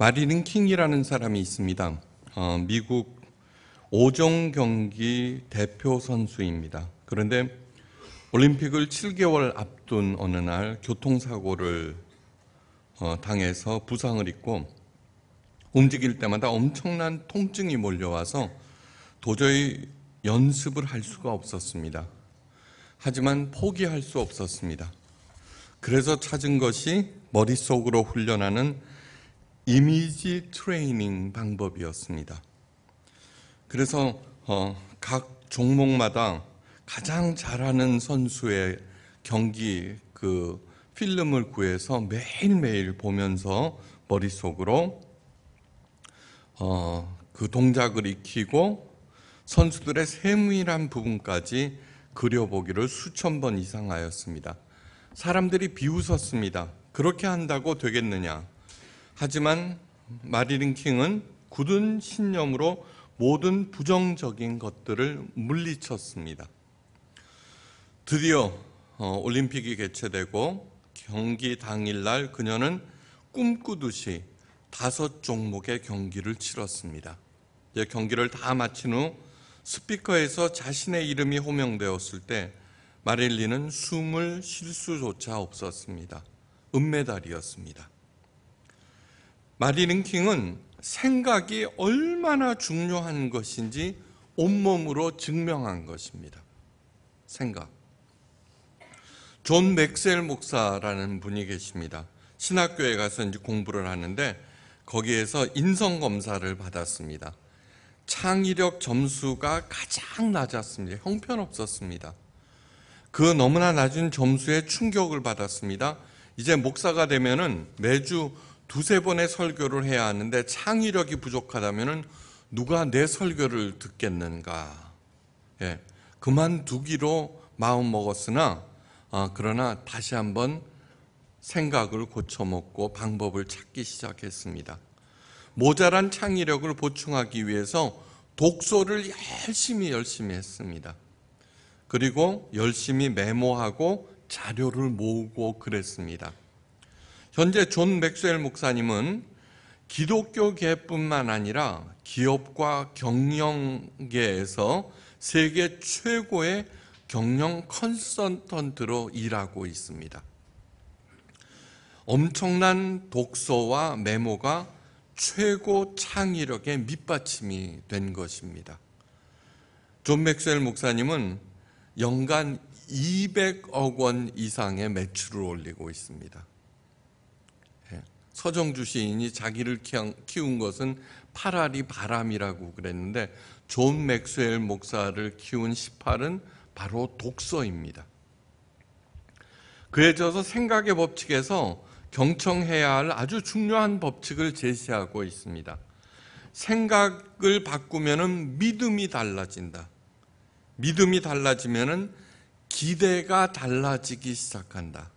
마리는 킹이라는 사람이 있습니다. 어, 미국 5종 경기 대표 선수입니다. 그런데 올림픽을 7개월 앞둔 어느 날 교통사고를 어, 당해서 부상을 입고 움직일 때마다 엄청난 통증이 몰려와서 도저히 연습을 할 수가 없었습니다. 하지만 포기할 수 없었습니다. 그래서 찾은 것이 머릿속으로 훈련하는 이미지 트레이닝 방법이었습니다. 그래서 어, 각 종목마다 가장 잘하는 선수의 경기 그 필름을 구해서 매일매일 보면서 머릿속으로 어, 그 동작을 익히고 선수들의 세밀한 부분까지 그려보기를 수천 번 이상 하였습니다. 사람들이 비웃었습니다. 그렇게 한다고 되겠느냐? 하지만 마리린 킹은 굳은 신념으로 모든 부정적인 것들을 물리쳤습니다. 드디어 어, 올림픽이 개최되고 경기 당일날 그녀는 꿈꾸듯이 다섯 종목의 경기를 치렀습니다. 이제 경기를 다 마친 후 스피커에서 자신의 이름이 호명되었을 때 마릴리는 숨을 쉴 수조차 없었습니다. 은메달이었습니다. 마리는 킹은 생각이 얼마나 중요한 것인지 온몸으로 증명한 것입니다. 생각. 존 맥셀 목사라는 분이 계십니다. 신학교에 가서 이제 공부를 하는데 거기에서 인성 검사를 받았습니다. 창의력 점수가 가장 낮았습니다. 형편없었습니다. 그 너무나 낮은 점수에 충격을 받았습니다. 이제 목사가 되면은 매주 두세 번의 설교를 해야 하는데 창의력이 부족하다면 누가 내 설교를 듣겠는가? 예, 그만두기로 마음 먹었으나 아, 그러나 다시 한번 생각을 고쳐먹고 방법을 찾기 시작했습니다. 모자란 창의력을 보충하기 위해서 독서를 열심히 열심히 했습니다. 그리고 열심히 메모하고 자료를 모으고 그랬습니다. 현재 존 맥스웰 목사님은 기독교계뿐만 아니라 기업과 경영계에서 세계 최고의 경영 컨설턴트로 일하고 있습니다. 엄청난 독서와 메모가 최고 창의력의 밑받침이 된 것입니다. 존 맥스웰 목사님은 연간 200억 원 이상의 매출을 올리고 있습니다. 서정주 시인이 자기를 키운 것은 파라리 바람이라고 그랬는데 존 맥스웰 목사를 키운 18은 바로 독서입니다. 그에 저서 생각의 법칙에서 경청해야 할 아주 중요한 법칙을 제시하고 있습니다. 생각을 바꾸면 믿음이 달라진다. 믿음이 달라지면 기대가 달라지기 시작한다.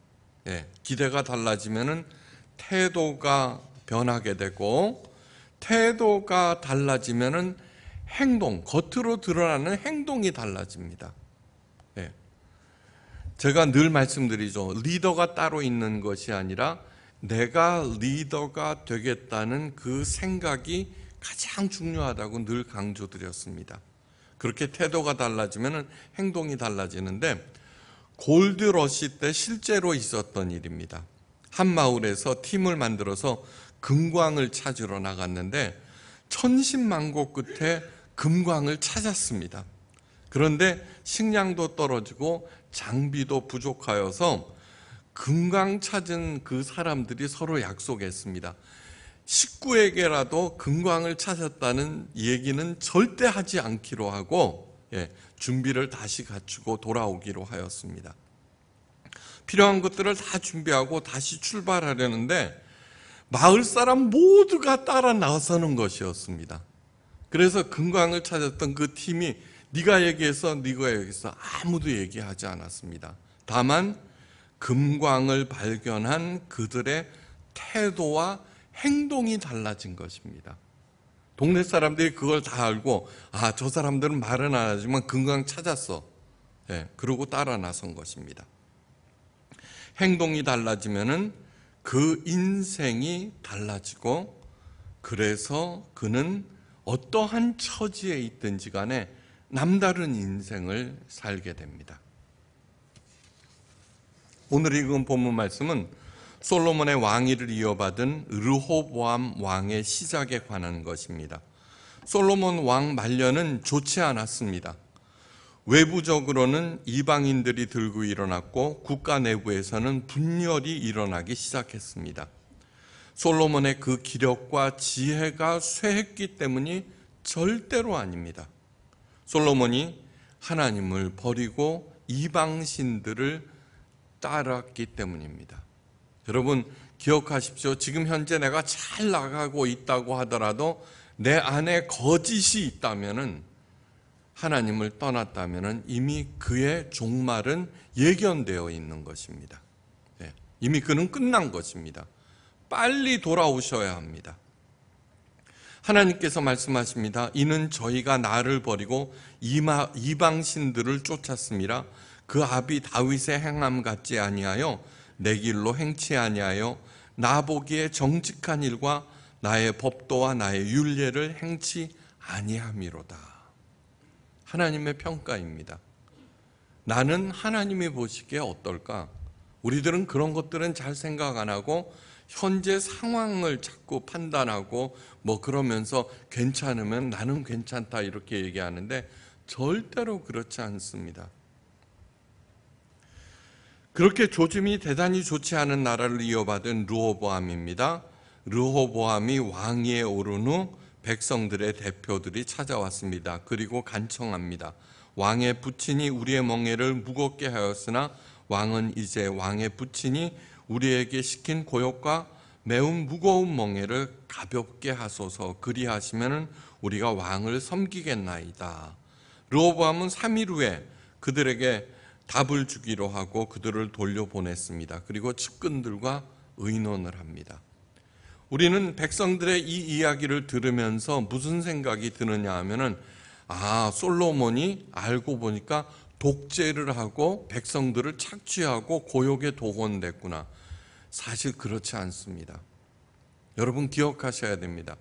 예, 기대가 달라지면 태도가 변하게 되고 태도가 달라지면은 행동 겉으로 드러나는 행동이 달라집니다. 예. 제가 늘 말씀드리죠. 리더가 따로 있는 것이 아니라 내가 리더가 되겠다는 그 생각이 가장 중요하다고 늘 강조드렸습니다. 그렇게 태도가 달라지면 행동이 달라지는데 골드러시 때 실제로 있었던 일입니다. 한 마을에서 팀을 만들어서 금광을 찾으러 나갔는데 천신만고 끝에 금광을 찾았습니다. 그런데 식량도 떨어지고 장비도 부족하여서 금광 찾은 그 사람들이 서로 약속했습니다. 식구에게라도 금광을 찾았다는 얘기는 절대 하지 않기로 하고 예, 준비를 다시 갖추고 돌아오기로 하였습니다. 필요한 것들을 다 준비하고 다시 출발하려는데 마을 사람 모두가 따라 나서는 것이었습니다. 그래서 금광을 찾았던 그 팀이 네가 얘기해서 네가 얘기해서 아무도 얘기하지 않았습니다. 다만 금광을 발견한 그들의 태도와 행동이 달라진 것입니다. 동네 사람들이 그걸 다 알고 아 저 사람들은 말은 안 하지만 금강 찾았어. 예, 그러고 따라 나선 것입니다. 행동이 달라지면은 그 인생이 달라지고 그래서 그는 어떠한 처지에 있든지 간에 남다른 인생을 살게 됩니다. 오늘 읽은 본문 말씀은 솔로몬의 왕위를 이어받은 르호보암 왕의 시작에 관한 것입니다. 솔로몬 왕 말년은 좋지 않았습니다. 외부적으로는 이방인들이 들고 일어났고 국가 내부에서는 분열이 일어나기 시작했습니다. 솔로몬의 그 기력과 지혜가 쇠했기 때문이 절대로 아닙니다. 솔로몬이 하나님을 버리고 이방신들을 따랐기 때문입니다. 여러분, 기억하십시오. 지금 현재 내가 잘 나가고 있다고 하더라도 내 안에 거짓이 있다면은 하나님을 떠났다면 이미 그의 종말은 예견되어 있는 것입니다. 예, 이미 그는 끝난 것입니다. 빨리 돌아오셔야 합니다. 하나님께서 말씀하십니다. 이는 저희가 나를 버리고 이방신들을 쫓았습니다. 그 앞이 다윗의 행함 같지 아니하여 내 길로 행치 아니하여 나 보기에 정직한 일과 나의 법도와 나의 윤례를 행치 아니함이로다. 하나님의 평가입니다. 나는 하나님이 보시기에 어떨까? 우리들은 그런 것들은 잘 생각 안 하고 현재 상황을 자꾸 판단하고 뭐 그러면서 괜찮으면 나는 괜찮다 이렇게 얘기하는데 절대로 그렇지 않습니다. 그렇게 조짐이 대단히 좋지 않은 나라를 이어받은 르호보암입니다. 르호보암이 왕위에 오른 후 백성들의 대표들이 찾아왔습니다. 그리고 간청합니다. 왕의 부친이 우리의 멍에를 무겁게 하였으나 왕은 이제 왕의 부친이 우리에게 시킨 고역과 매우 무거운 멍에를 가볍게 하소서 그리하시면 우리가 왕을 섬기겠나이다. 르호보암은 3일 후에 그들에게 답을 주기로 하고 그들을 돌려보냈습니다. 그리고 측근들과 의논을 합니다. 우리는 백성들의 이 이야기를 들으면서 무슨 생각이 드느냐 하면은 아, 솔로몬이 알고 보니까 독재를 하고 백성들을 착취하고 고욕에 도원됐구나. 사실 그렇지 않습니다. 여러분 기억하셔야 됩니다.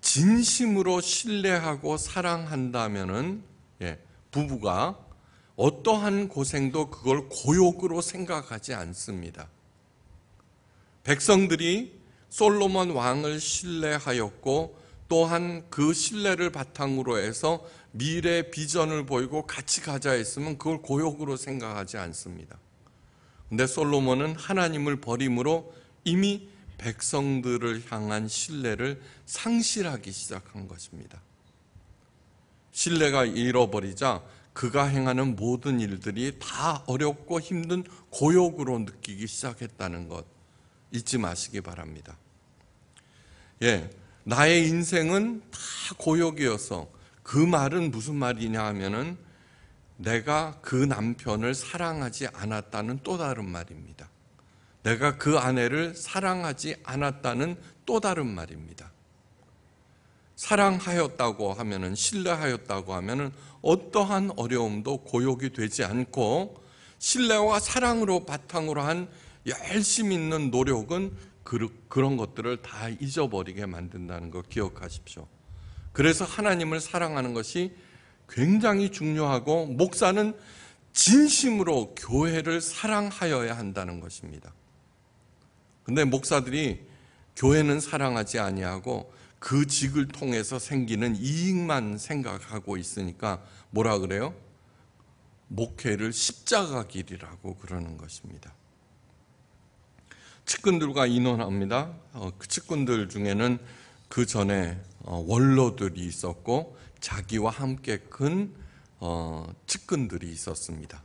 진심으로 신뢰하고 사랑한다면은 예, 부부가 어떠한 고생도 그걸 고욕으로 생각하지 않습니다. 백성들이 솔로몬 왕을 신뢰하였고 또한 그 신뢰를 바탕으로 해서 미래 비전을 보이고 같이 가자 했으면 그걸 고욕으로 생각하지 않습니다. 근데 솔로몬은 하나님을 버림으로 이미 백성들을 향한 신뢰를 상실하기 시작한 것입니다. 신뢰가 잃어버리자 그가 행하는 모든 일들이 다 어렵고 힘든 고욕으로 느끼기 시작했다는 것 잊지 마시기 바랍니다. 예, 나의 인생은 다 고역이어서 그 말은 무슨 말이냐 하면은 내가 그 남편을 사랑하지 않았다는 또 다른 말입니다. 내가 그 아내를 사랑하지 않았다는 또 다른 말입니다. 사랑하였다고 하면은 신뢰하였다고 하면은 어떠한 어려움도 고욕이 되지 않고 신뢰와 사랑으로 바탕으로 한 열심 히 있는 노력은 그런 것들을 다 잊어버리게 만든다는 거 기억하십시오. 그래서 하나님을 사랑하는 것이 굉장히 중요하고 목사는 진심으로 교회를 사랑하여야 한다는 것입니다. 근데 목사들이 교회는 사랑하지 아니하고 그 직을 통해서 생기는 이익만 생각하고 있으니까 뭐라 그래요? 목회를 십자가 길이라고 그러는 것입니다. 측근들과 인원합니다. 어, 그 측근들 중에는 그 전에 어, 원로들이 있었고 자기와 함께 큰 어, 측근들이 있었습니다.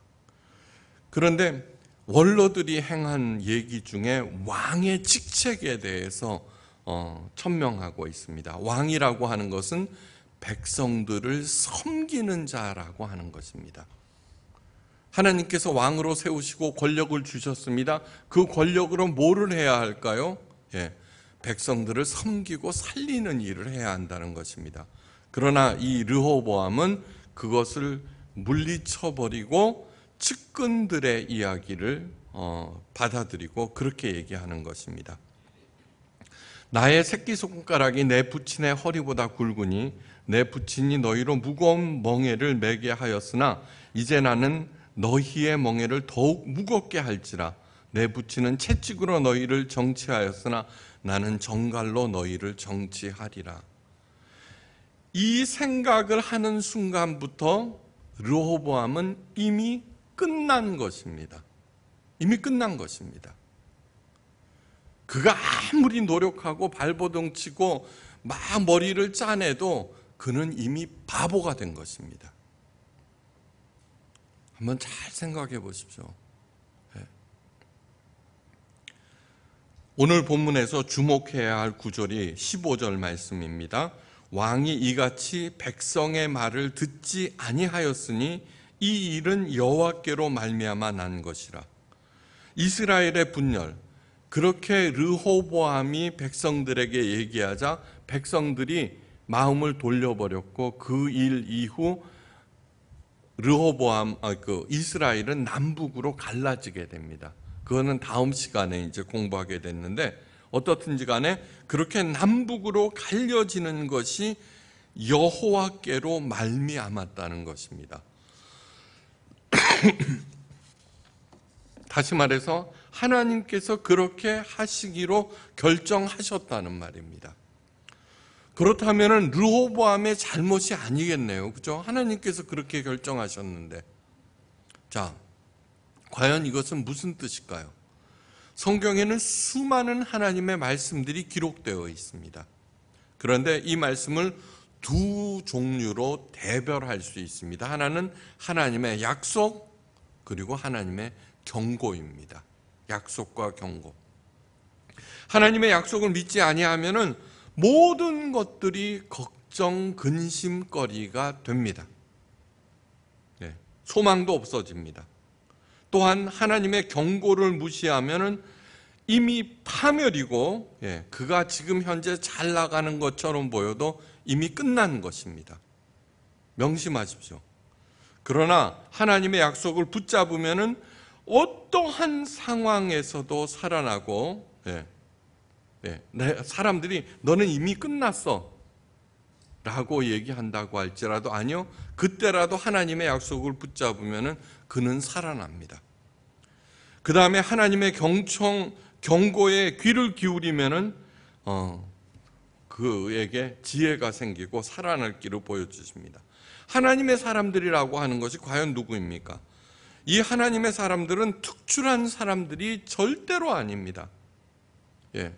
그런데 원로들이 행한 얘기 중에 왕의 직책에 대해서 천명하고 있습니다. 왕이라고 하는 것은 백성들을 섬기는 자라고 하는 것입니다. 하나님께서 왕으로 세우시고 권력을 주셨습니다. 그 권력으로 뭐를 해야 할까요? 예, 백성들을 섬기고 살리는 일을 해야 한다는 것입니다. 그러나 이 르호보암은 그것을 물리쳐버리고 측근들의 이야기를 어, 받아들이고 그렇게 얘기하는 것입니다. 나의 새끼손가락이 내 부친의 허리보다 굵으니 내 부친이 너희로 무거운 멍에를 매게 하였으나 이제 나는 너희의 멍에를 더욱 무겁게 할지라 내 부치는 채찍으로 너희를 정치하였으나 나는 정갈로 너희를 정치하리라. 이 생각을 하는 순간부터 르호보암은 이미 끝난 것입니다. 이미 끝난 것입니다. 그가 아무리 노력하고 발버둥 치고 막 머리를 짜내도 그는 이미 바보가 된 것입니다. 한번 잘 생각해 보십시오. 예. 오늘 본문에서 주목해야 할 구절이 15절 말씀입니다. 왕이 이같이 백성의 말을 듣지 아니하였으니 이 일은 여호와께로 말미암아 난 것이라. 이스라엘의 분열 그렇게 르호보암이 백성들에게 얘기하자 백성들이 마음을 돌려버렸고 그 일 이후 르호보암 아, 그 이스라엘은 남북으로 갈라지게 됩니다. 그거는 다음 시간에 이제 공부하게 됐는데 어떻든지 간에 그렇게 남북으로 갈려지는 것이 여호와께로 말미암았다는 것입니다. 다시 말해서 하나님께서 그렇게 하시기로 결정하셨다는 말입니다. 그렇다면 르호보암의 잘못이 아니겠네요. 그죠? 하나님께서 그렇게 결정하셨는데. 자, 과연 이것은 무슨 뜻일까요? 성경에는 수많은 하나님의 말씀들이 기록되어 있습니다. 그런데 이 말씀을 두 종류로 대별할 수 있습니다. 하나는 하나님의 약속, 그리고 하나님의 경고입니다. 약속과 경고. 하나님의 약속을 믿지 아니하면은 모든 것들이 걱정, 근심거리가 됩니다. 네, 소망도 없어집니다. 또한 하나님의 경고를 무시하면 이미 파멸이고 예, 그가 지금 현재 잘 나가는 것처럼 보여도 이미 끝난 것입니다. 명심하십시오. 그러나 하나님의 약속을 붙잡으면 어떠한 상황에서도 살아나고 예, 네, 사람들이 너는 이미 끝났어. 라고 얘기한다고 할지라도 아니요. 그때라도 하나님의 약속을 붙잡으면 그는 살아납니다. 그 다음에 하나님의 경청, 경고에 귀를 기울이면은, 어, 그에게 지혜가 생기고 살아날 길을 보여주십니다. 하나님의 사람들이라고 하는 것이 과연 누구입니까? 이 하나님의 사람들은 특출한 사람들이 절대로 아닙니다. 예.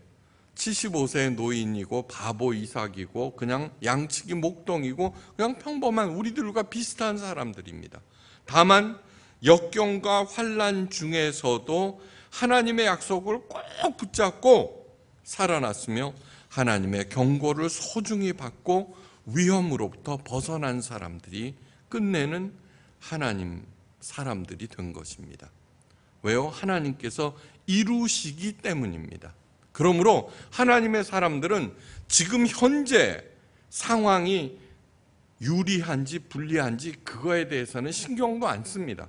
75세 노인이고 바보 이삭이고 그냥 양치기 목동이고 그냥 평범한 우리들과 비슷한 사람들입니다. 다만 역경과 환란 중에서도 하나님의 약속을 꼭 붙잡고 살아났으며 하나님의 경고를 소중히 받고 위험으로부터 벗어난 사람들이 끝내는 하나님 사람들이 된 것입니다. 왜요? 하나님께서 이루시기 때문입니다. 그러므로 하나님의 사람들은 지금 현재 상황이 유리한지 불리한지 그거에 대해서는 신경도 안 씁니다.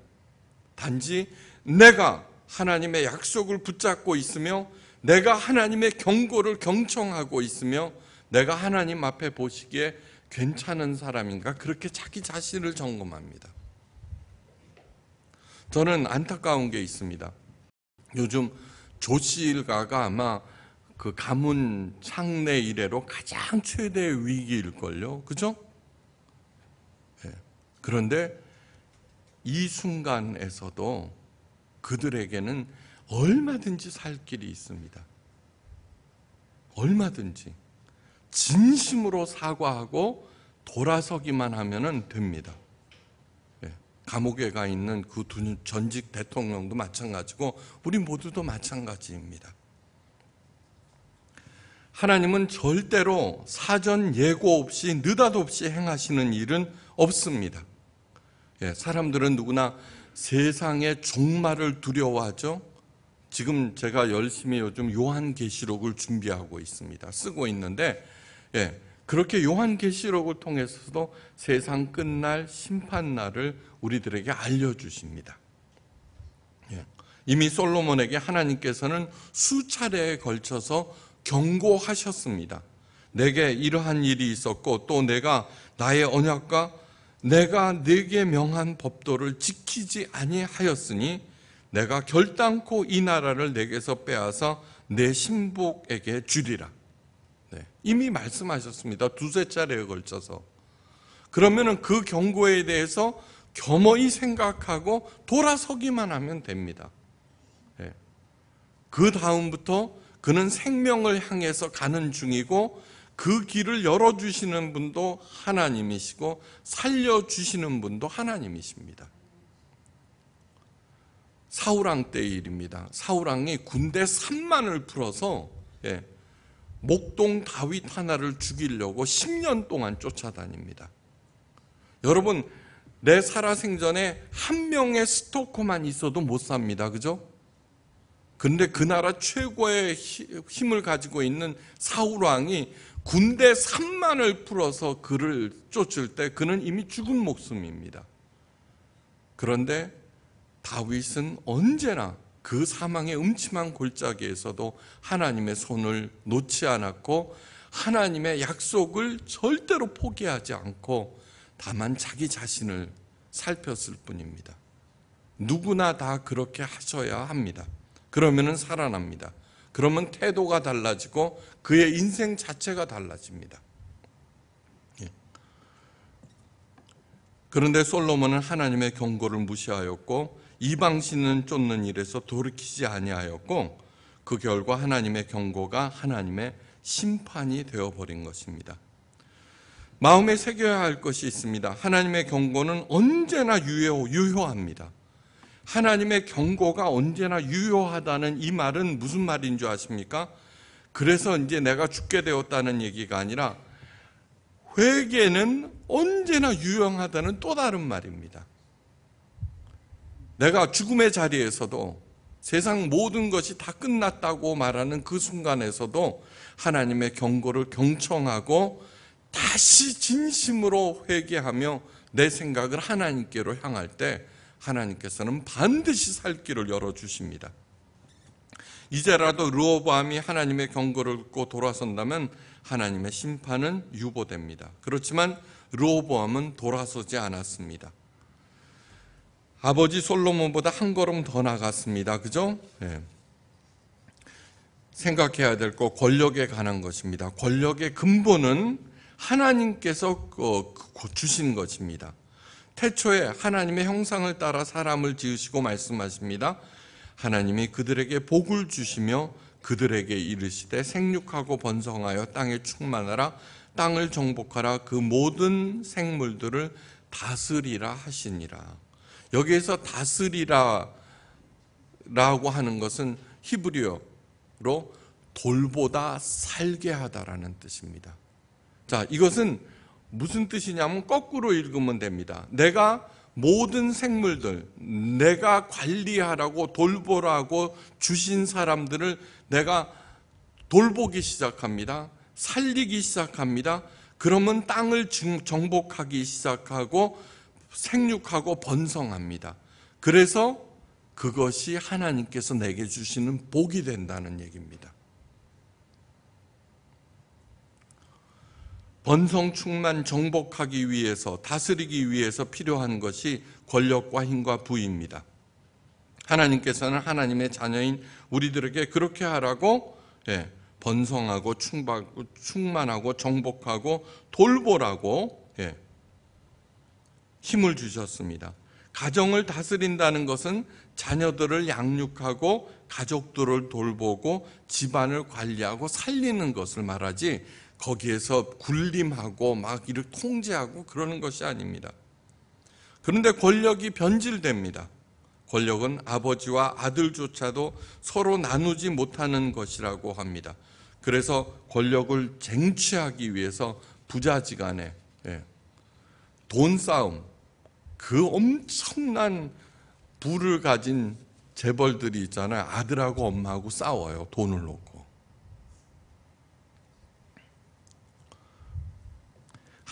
단지 내가 하나님의 약속을 붙잡고 있으며 내가 하나님의 경고를 경청하고 있으며 내가 하나님 앞에 보시기에 괜찮은 사람인가 그렇게 자기 자신을 점검합니다. 저는 안타까운 게 있습니다. 요즘 조씨 일가가 아마 그 가문 창내 이래로 가장 최대 위기일걸요. 그죠? 네. 그런데 이 순간에서도 그들에게는 얼마든지 살 길이 있습니다. 얼마든지. 진심으로 사과하고 돌아서기만 하면 됩니다. 예. 감옥에 가 있는 그 전직 대통령도 마찬가지고 우리 모두도 마찬가지입니다. 하나님은 절대로 사전 예고 없이 느닷없이 행하시는 일은 없습니다. 예, 사람들은 누구나 세상의 종말을 두려워하죠. 지금 제가 열심히 요즘 요한계시록을 준비하고 있습니다. 쓰고 있는데 예, 그렇게 요한계시록을 통해서도 세상 끝날 심판날을 우리들에게 알려주십니다. 예, 이미 솔로몬에게 하나님께서는 수차례에 걸쳐서 경고하셨습니다. 내게 이러한 일이 있었고 또 내가 나의 언약과 내가 내게 명한 법도를 지키지 아니하였으니 내가 결단코 이 나라를 내게서 빼앗아 내 신복에게 주리라. 네, 이미 말씀하셨습니다. 두세 차례에 걸쳐서. 그러면은 그 경고에 대해서 겸허히 생각하고 돌아서기만 하면 됩니다. 네. 그 다음부터 그는 생명을 향해서 가는 중이고 그 길을 열어주시는 분도 하나님이시고 살려주시는 분도 하나님이십니다. 사우랑 때 일입니다. 사우랑이 군대 3만을 풀어서 예, 목동 다윗 하나를 죽이려고 10년 동안 쫓아다닙니다. 여러분 내 살아생전에 한 명의 스토커만 있어도 못 삽니다. 그죠? 그런데그 나라 최고의 힘을 가지고 있는 사울왕이 군대 3만을 풀어서 그를 쫓을 때 그는 이미 죽은 목숨입니다. 그런데 다윗은 언제나 그 사망의 음침한 골짜기에서도 하나님의 손을 놓지 않았고 하나님의 약속을 절대로 포기하지 않고 다만 자기 자신을 살폈을 뿐입니다. 누구나 다 그렇게 하셔야 합니다. 그러면은 살아납니다. 그러면 태도가 달라지고 그의 인생 자체가 달라집니다. 예. 그런데 솔로몬은 하나님의 경고를 무시하였고 이방신은 쫓는 일에서 돌이키지 아니하였고 그 결과 하나님의 경고가 하나님의 심판이 되어 버린 것입니다. 마음에 새겨야 할 것이 있습니다. 하나님의 경고는 언제나 유효, 유효합니다. 하나님의 경고가 언제나 유효하다는 이 말은 무슨 말인 줄 아십니까? 그래서 이제 내가 죽게 되었다는 얘기가 아니라 회개는 언제나 유용하다는 또 다른 말입니다. 내가 죽음의 자리에서도 세상 모든 것이 다 끝났다고 말하는 그 순간에서도 하나님의 경고를 경청하고 다시 진심으로 회개하며 내 생각을 하나님께로 향할 때 하나님께서는 반드시 살 길을 열어주십니다. 이제라도 르호보암이 하나님의 경고를 듣고 돌아선다면 하나님의 심판은 유보됩니다. 그렇지만 르호보암은 돌아서지 않았습니다. 아버지 솔로몬보다 한 걸음 더 나갔습니다. 그죠? 네. 생각해야 될 거 권력에 관한 것입니다. 권력의 근본은 하나님께서 그, 그, 그 주신 것입니다. 태초에 하나님의 형상을 따라 사람을 지으시고 말씀하십니다. 하나님이 그들에게 복을 주시며 그들에게 이르시되 생육하고 번성하여 땅에 충만하라 땅을 정복하라 그 모든 생물들을 다스리라 하시니라. 여기에서 다스리라 라고 하는 것은 히브리어로 돌보다 살게 하다라는 뜻입니다. 자, 이것은 무슨 뜻이냐면 거꾸로 읽으면 됩니다. 내가 모든 생물들, 내가 관리하라고 돌보라고 주신 사람들을 내가 돌보기 시작합니다. 살리기 시작합니다. 그러면 땅을 정복하기 시작하고 생육하고 번성합니다. 그래서 그것이 하나님께서 내게 주시는 복이 된다는 얘기입니다. 번성 충만 정복하기 위해서 다스리기 위해서 필요한 것이 권력과 힘과 부위입니다. 하나님께서는 하나님의 자녀인 우리들에게 그렇게 하라고 예, 번성하고 충만하고 정복하고 돌보라고 예, 힘을 주셨습니다. 가정을 다스린다는 것은 자녀들을 양육하고 가족들을 돌보고 집안을 관리하고 살리는 것을 말하지 거기에서 군림하고 막 이를 통제하고 그러는 것이 아닙니다. 그런데 권력이 변질됩니다. 권력은 아버지와 아들조차도 서로 나누지 못하는 것이라고 합니다. 그래서 권력을 쟁취하기 위해서 부자지간에 예, 돈 싸움, 그 엄청난 부를 가진 재벌들이 있잖아요. 아들하고 엄마하고 싸워요. 돈을 놓고.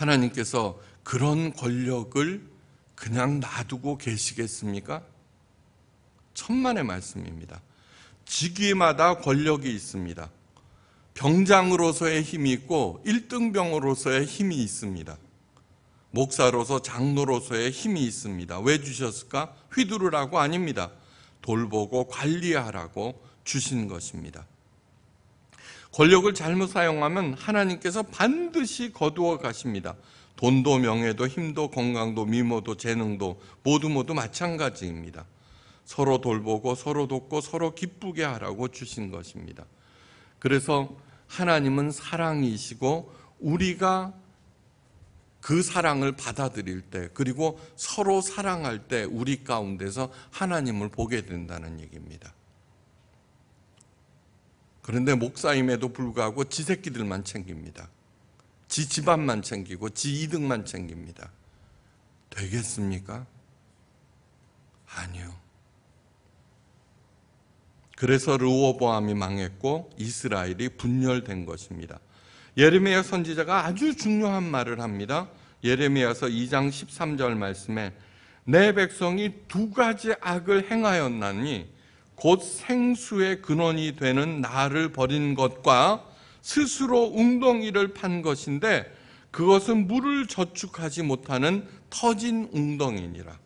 하나님께서 그런 권력을 그냥 놔두고 계시겠습니까? 천만의 말씀입니다. 직위마다 권력이 있습니다. 병장으로서의 힘이 있고 1등병으로서의 힘이 있습니다. 목사로서 장로로서의 힘이 있습니다. 왜 주셨을까? 휘두르라고 아닙니다. 돌보고 관리하라고 주신 것입니다. 권력을 잘못 사용하면 하나님께서 반드시 거두어 가십니다. 돈도 명예도 힘도 건강도 미모도 재능도 모두 모두 마찬가지입니다. 서로 돌보고 서로 돕고 서로 기쁘게 하라고 주신 것입니다. 그래서 하나님은 사랑이시고 우리가 그 사랑을 받아들일 때 그리고 서로 사랑할 때 우리 가운데서 하나님을 보게 된다는 얘기입니다. 그런데 목사임에도 불구하고 지 새끼들만 챙깁니다. 지 집안만 챙기고 지 이득만 챙깁니다. 되겠습니까? 아니요. 그래서 르호보암이 망했고 이스라엘이 분열된 것입니다. 예레미야 선지자가 아주 중요한 말을 합니다. 예레미야서 2장 13절 말씀에 내 백성이 두 가지 악을 행하였나니 곧 생수의 근원이 되는 나를 버린 것과 스스로 웅덩이를 판 것인데 그것은 물을 저축하지 못하는 터진 웅덩이니라.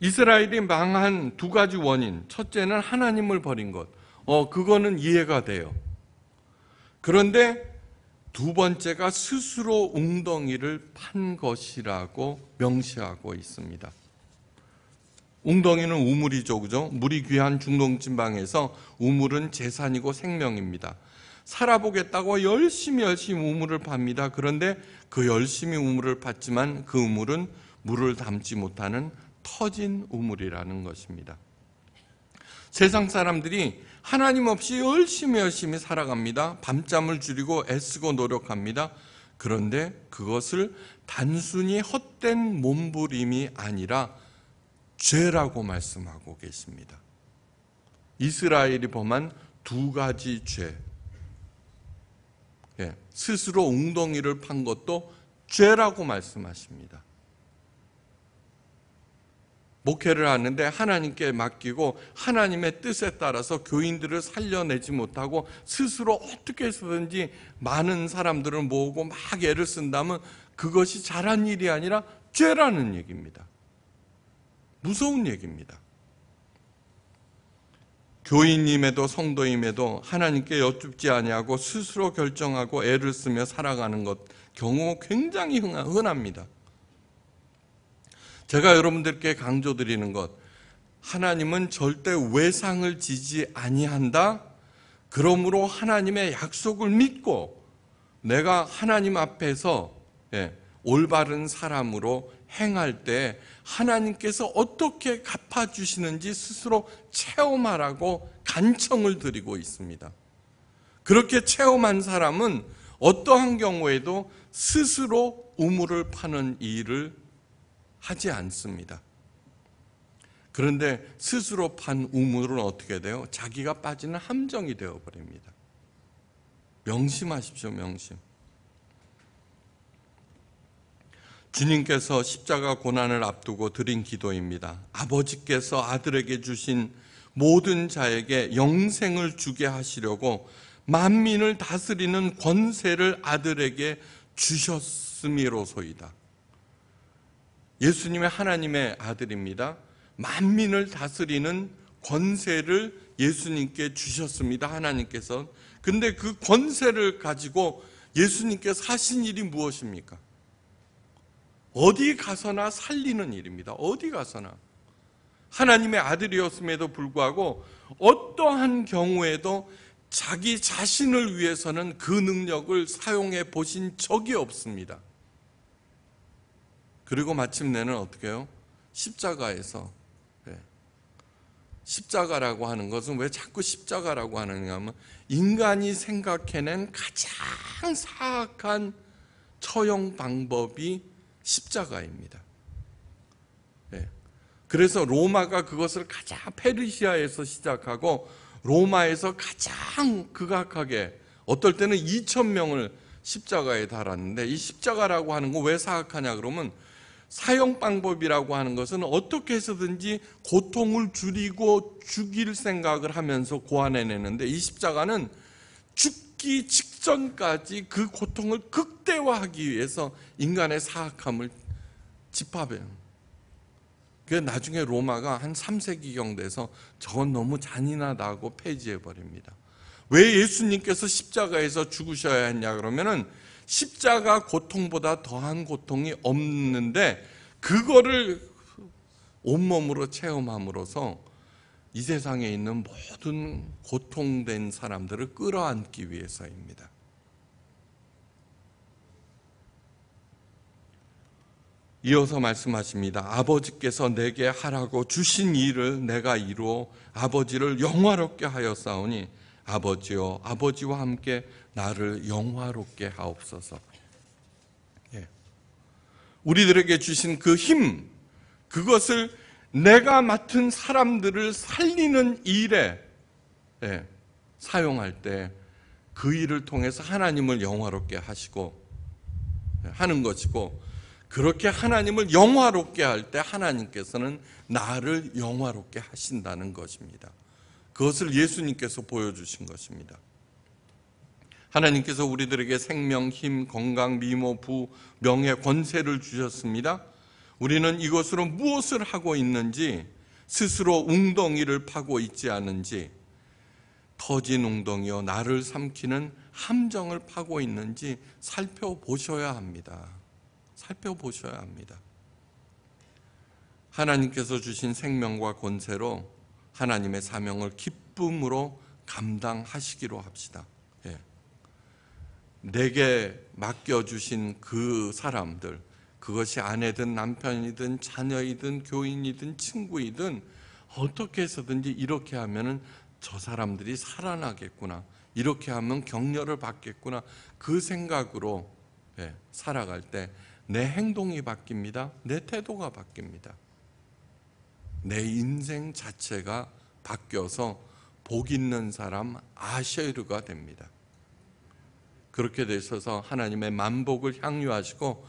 이스라엘이 망한 두 가지 원인. 첫째는 하나님을 버린 것. 어, 그거는 이해가 돼요. 그런데 두 번째가 스스로 웅덩이를 판 것이라고 명시하고 있습니다. 웅덩이는 우물이죠, 그죠? 물이 귀한 중동진방에서 우물은 재산이고 생명입니다. 살아보겠다고 열심히 열심히 우물을 팝니다. 그런데 그 열심히 우물을 팠지만 그 우물은 물을 담지 못하는 터진 우물이라는 것입니다. 세상 사람들이 하나님 없이 열심히 열심히 살아갑니다. 밤잠을 줄이고 애쓰고 노력합니다. 그런데 그것을 단순히 헛된 몸부림이 아니라 죄라고 말씀하고 계십니다. 이스라엘이 범한 두 가지 죄. 예, 스스로 웅덩이를 판 것도 죄라고 말씀하십니다. 목회를 하는데 하나님께 맡기고 하나님의 뜻에 따라서 교인들을 살려내지 못하고 스스로 어떻게 해서든지 많은 사람들을 모으고 막 애를 쓴다면 그것이 잘한 일이 아니라 죄라는 얘기입니다. 무서운 얘기입니다. 교인임에도 성도임에도 하나님께 여쭙지 아니하고 스스로 결정하고 애를 쓰며 살아가는 것 경우 굉장히 흔합니다. 제가 여러분들께 강조드리는 것 하나님은 절대 외상을 지지 아니한다. 그러므로 하나님의 약속을 믿고 내가 하나님 앞에서 예, 올바른 사람으로 행할 때 하나님께서 어떻게 갚아주시는지 스스로 체험하라고 간청을 드리고 있습니다. 그렇게 체험한 사람은 어떠한 경우에도 스스로 우물을 파는 일을 하지 않습니다. 그런데 스스로 판 우물은 어떻게 돼요? 자기가 빠지는 함정이 되어버립니다. 명심하십시오, 명심. 주님께서 십자가 고난을 앞두고 드린 기도입니다. 아버지께서 아들에게 주신 모든 자에게 영생을 주게 하시려고 만민을 다스리는 권세를 아들에게 주셨음이로소이다. 예수님의 하나님의 아들입니다. 만민을 다스리는 권세를 예수님께 주셨습니다. 하나님께서. 근데 그 권세를 가지고 예수님께서 하신 일이 무엇입니까? 어디 가서나 살리는 일입니다. 어디 가서나. 하나님의 아들이었음에도 불구하고 어떠한 경우에도 자기 자신을 위해서는 그 능력을 사용해 보신 적이 없습니다. 그리고 마침내는 어떻게 해요? 십자가에서 예. 십자가라고 하는 것은 왜 자꾸 십자가라고 하느냐 하면 인간이 생각해낸 가장 사악한 처형 방법이 십자가입니다. 예. 그래서 로마가 그것을 가장 페르시아에서 시작하고 로마에서 가장 극악하게 어떨 때는 2천 명을 십자가에 달았는데 이 십자가라고 하는 거 왜 사악하냐 그러면 사용 방법이라고 하는 것은 어떻게 해서든지 고통을 줄이고 죽일 생각을 하면서 고안해내는데 이 십자가는 죽 죽기 직전까지 그 고통을 극대화하기 위해서 인간의 사악함을 집합해요. 그 나중에 로마가 한 3세기경 돼서 저건 너무 잔인하다고 폐지해버립니다. 왜 예수님께서 십자가에서 죽으셔야 했냐 그러면은 십자가 고통보다 더한 고통이 없는데 그거를 온몸으로 체험함으로써 이 세상에 있는 모든 고통된 사람들을 끌어안기 위해서입니다. 이어서 말씀하십니다. 아버지께서 내게 하라고 주신 일을 내가 이루어 아버지를 영화롭게 하였사오니 아버지여 아버지와 함께 나를 영화롭게 하옵소서. 예. 우리들에게 주신 그 힘, 그것을 내가 맡은 사람들을 살리는 일에 예, 사용할 때 그 일을 통해서 하나님을 영화롭게 하시고 예, 하는 것이고 그렇게 하나님을 영화롭게 할 때 하나님께서는 나를 영화롭게 하신다는 것입니다. 그것을 예수님께서 보여주신 것입니다. 하나님께서 우리들에게 생명, 힘, 건강, 미모, 부, 명예, 권세를 주셨습니다. 우리는 이것으로 무엇을 하고 있는지 스스로 웅덩이를 파고 있지 않은지 터진 웅덩이여 나를 삼키는 함정을 파고 있는지 살펴보셔야 합니다. 살펴보셔야 합니다. 하나님께서 주신 생명과 권세로 하나님의 사명을 기쁨으로 감당하시기로 합시다. 예. 내게 맡겨주신 그 사람들, 그것이 아내든 남편이든 자녀이든 교인이든 친구이든 어떻게 해서든지 이렇게 하면은 저 사람들이 살아나겠구나. 이렇게 하면 격려를 받겠구나. 그 생각으로 예, 살아갈 때 내 행동이 바뀝니다. 내 태도가 바뀝니다. 내 인생 자체가 바뀌어서 복 있는 사람 아셰르가 됩니다. 그렇게 되셔서 하나님의 만복을 향유하시고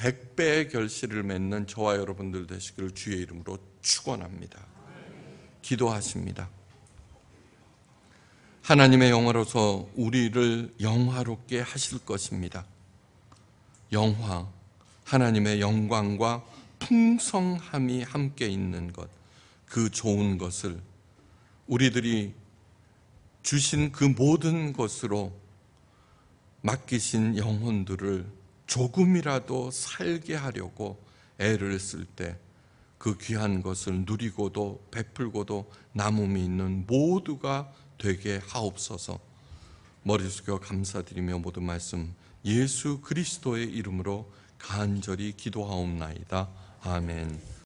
100배의 결실을 맺는 저와 여러분들 되시기를 주의 이름으로 축원합니다. 기도하십니다. 하나님의 영화로서 우리를 영화롭게 하실 것입니다. 영화, 하나님의 영광과 풍성함이 함께 있는 것, 그 좋은 것을 우리들이 주신 그 모든 것으로 맡기신 영혼들을 조금이라도 살게 하려고 애를 쓸 때 그 귀한 것을 누리고도 베풀고도 남음이 있는 모두가 되게 하옵소서 머리 숙여 감사드리며 모든 말씀 예수 그리스도의 이름으로 간절히 기도하옵나이다. 아멘.